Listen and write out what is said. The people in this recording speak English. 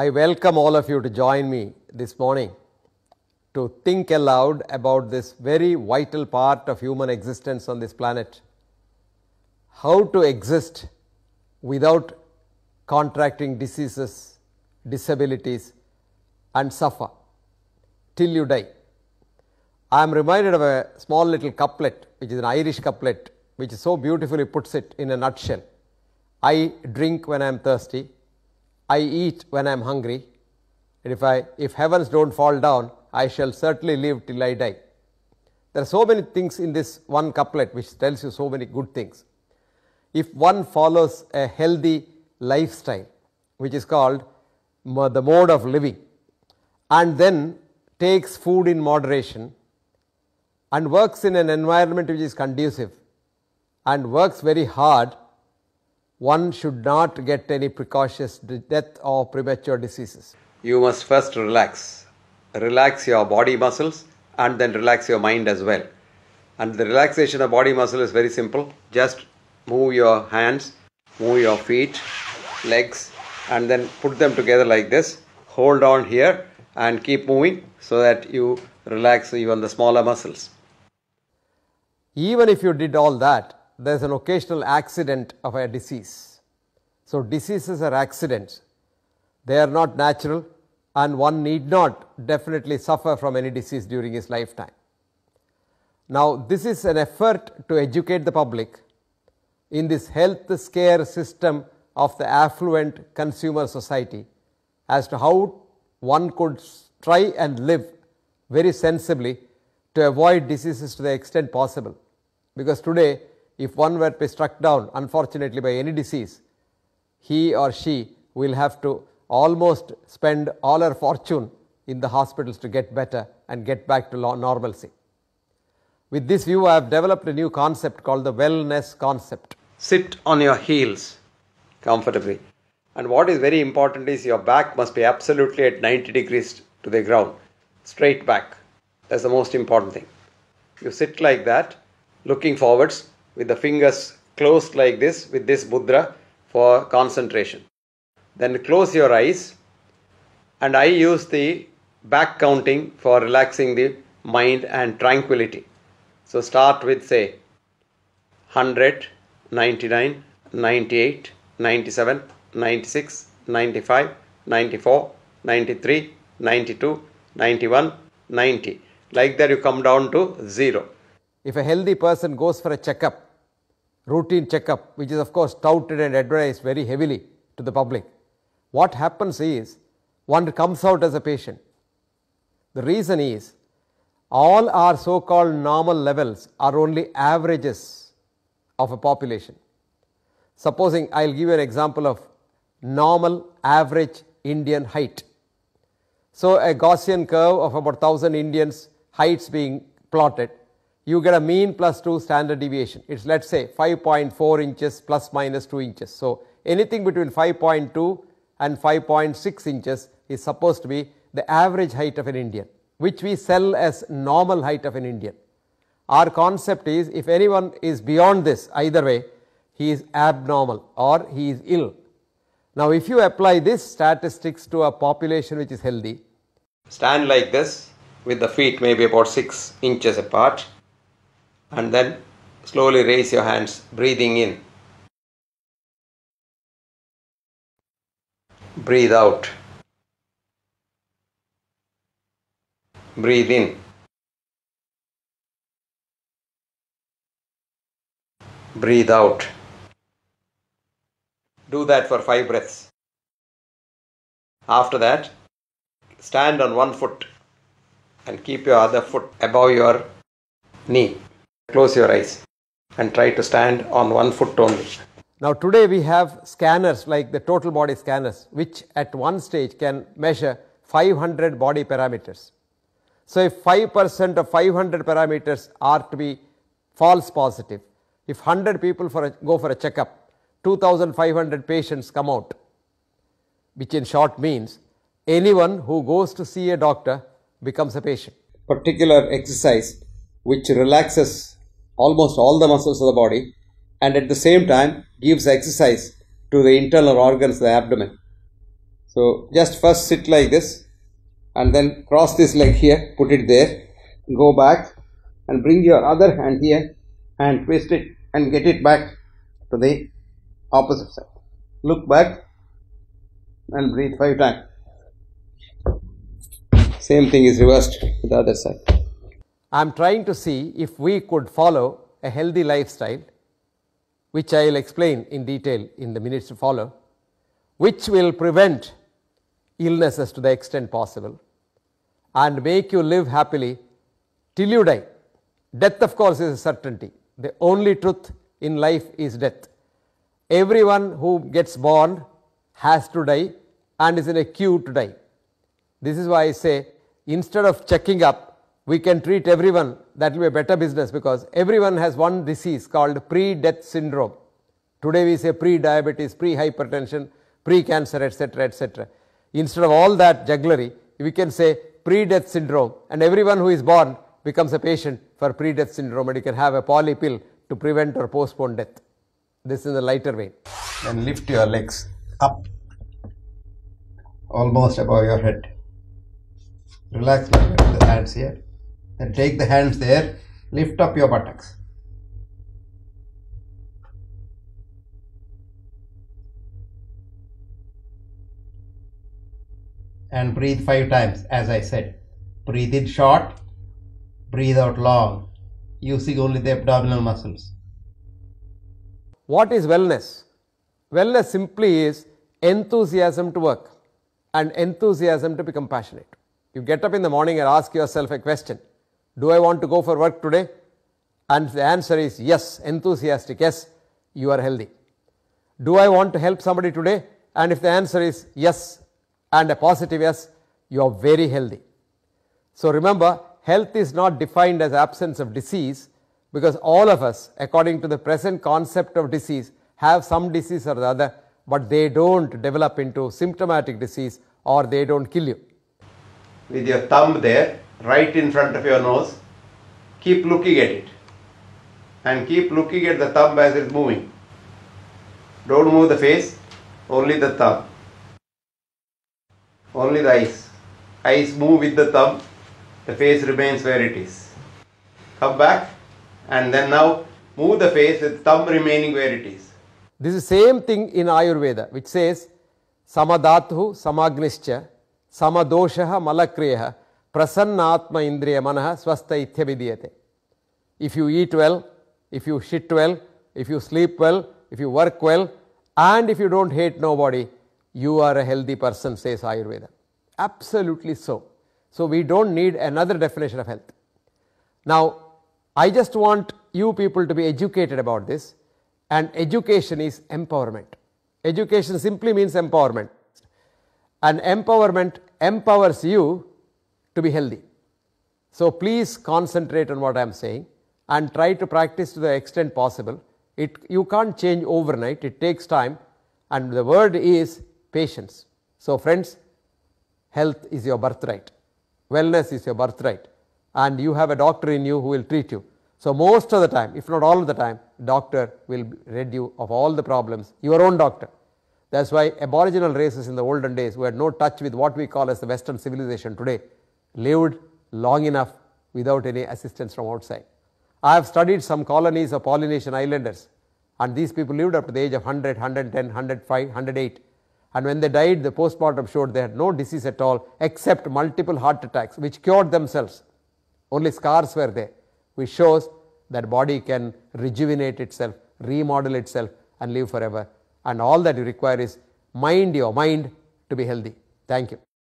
I welcome all of you to join me this morning to think aloud about this very vital part of human existence on this planet. How to exist without contracting diseases, disabilities, and suffer till you die. I am reminded of a small little couplet, which is an Irish couplet, which so beautifully puts it in a nutshell. I drink when I am thirsty, I eat when I am hungry and if I if heavens do not fall down I shall certainly live till I die. There are so many things in this one couplet which tells you so many good things. If one follows a healthy lifestyle which is called the mode of living and then takes food in moderation and works in an environment which is conducive and works very hard one should not get any precocious death or premature diseases. You must first relax. Relax your body muscles and then relax your mind as well. And the relaxation of body muscle is very simple. Just move your hands, move your feet, legs, and then put them together like this. Hold on here and keep moving so that you relax even the smaller muscles. Even if you did all that, there is an occasional accident of a disease. So, diseases are accidents, they are not natural and one need not definitely suffer from any disease during his lifetime. Now, this is an effort to educate the public in this health scare system of the affluent consumer society as to how one could try and live very sensibly to avoid diseases to the extent possible. Because today if one were to be struck down unfortunately by any disease, he or she will have to almost spend all her fortune in the hospitals to get better and get back to normalcy. With this view, I have developed a new concept called the wellness concept. Sit on your heels comfortably. And what is very important is your back must be absolutely at 90 degrees to the ground, straight back. That's the most important thing. You sit like that, looking forwards, with the fingers closed like this with this mudra for concentration. Then close your eyes and I use the back counting for relaxing the mind and tranquility. So start with say 100, 99, 98, 97, 96, 95, 94, 93, 92, 91, 90. Like that, you come down to zero. If a healthy person goes for a checkup, routine checkup, which is of course touted and advertised very heavily to the public. What happens is one comes out as a patient. The reason is all our so called normal levels are only averages of a population. Supposing I will give you an example of normal average Indian height. So, a Gaussian curve of about 1000 Indians heights being plotted you get a mean plus 2 standard deviation. It is let us say 5.4 inches plus minus 2 inches. So, anything between 5.2 and 5.6 inches is supposed to be the average height of an Indian which we sell as normal height of an Indian. Our concept is if anyone is beyond this either way he is abnormal or he is ill. Now, if you apply this statistics to a population which is healthy, stand like this with the feet maybe about 6 inches apart and then slowly raise your hands, breathing in. Breathe out. Breathe in. Breathe out. Do that for five breaths. After that, stand on one foot and keep your other foot above your knee. Close your eyes and try to stand on one foot only. Now, today we have scanners like the total body scanners, which at one stage can measure 500 body parameters. So, if 5 percent of 500 parameters are to be false positive, if 100 people for a, go for a checkup, 2500 patients come out, which in short means anyone who goes to see a doctor becomes a patient. Particular exercise which relaxes almost all the muscles of the body and at the same time gives exercise to the internal organs, the abdomen. So just first sit like this and then cross this leg here, put it there, go back and bring your other hand here and twist it and get it back to the opposite side. Look back and breathe five times. Same thing is reversed to the other side. I am trying to see if we could follow a healthy lifestyle, which I will explain in detail in the minutes to follow, which will prevent illnesses to the extent possible and make you live happily till you die. Death of course is a certainty. The only truth in life is death. Everyone who gets born has to die and is in a queue to die. This is why I say instead of checking up we can treat everyone that will be a better business because everyone has one disease called pre-death syndrome. Today we say pre-diabetes, pre-hypertension, pre-cancer etc etc. Instead of all that jugglery we can say pre-death syndrome and everyone who is born becomes a patient for pre-death syndrome and you can have a poly pill to prevent or postpone death. This is a lighter way. And lift your legs up almost above your head. Relax my hands here. Then take the hands there, lift up your buttocks. And breathe five times as I said. Breathe in short, breathe out long, using only the abdominal muscles. What is wellness? Wellness simply is enthusiasm to work and enthusiasm to become passionate. You get up in the morning and ask yourself a question do I want to go for work today? And the answer is yes, enthusiastic, yes, you are healthy. Do I want to help somebody today? And if the answer is yes and a positive yes, you are very healthy. So remember, health is not defined as absence of disease because all of us, according to the present concept of disease, have some disease or the other, but they don't develop into symptomatic disease or they don't kill you. With your thumb there, right in front of your nose. Keep looking at it and keep looking at the thumb as it's moving. Don't move the face, only the thumb. Only the eyes. Eyes move with the thumb, the face remains where it is. Come back and then now move the face with thumb remaining where it is. This is same thing in Ayurveda which says samadhathu samagnischa samadoshaha Malakriha. Prasanna Atma Indriya Manaha Swastha Ithya Vidyate. If you eat well, if you shit well, if you sleep well, if you work well, and if you don't hate nobody, you are a healthy person, says Ayurveda. Absolutely so. So, we don't need another definition of health. Now, I just want you people to be educated about this, and education is empowerment. Education simply means empowerment, and empowerment empowers you to be healthy. So, please concentrate on what I am saying and try to practice to the extent possible. It, you can't change overnight, it takes time, and the word is patience. So, friends, health is your birthright, wellness is your birthright, and you have a doctor in you who will treat you. So, most of the time, if not all of the time, doctor will rid you of all the problems, your own doctor. That is why aboriginal races in the olden days were no touch with what we call as the Western civilization today lived long enough without any assistance from outside. I have studied some colonies of Polynesian islanders and these people lived up to the age of 100, 110, 105, 108 and when they died the postmortem showed they had no disease at all except multiple heart attacks which cured themselves. Only scars were there which shows that body can rejuvenate itself, remodel itself and live forever and all that you require is mind your mind to be healthy. Thank you.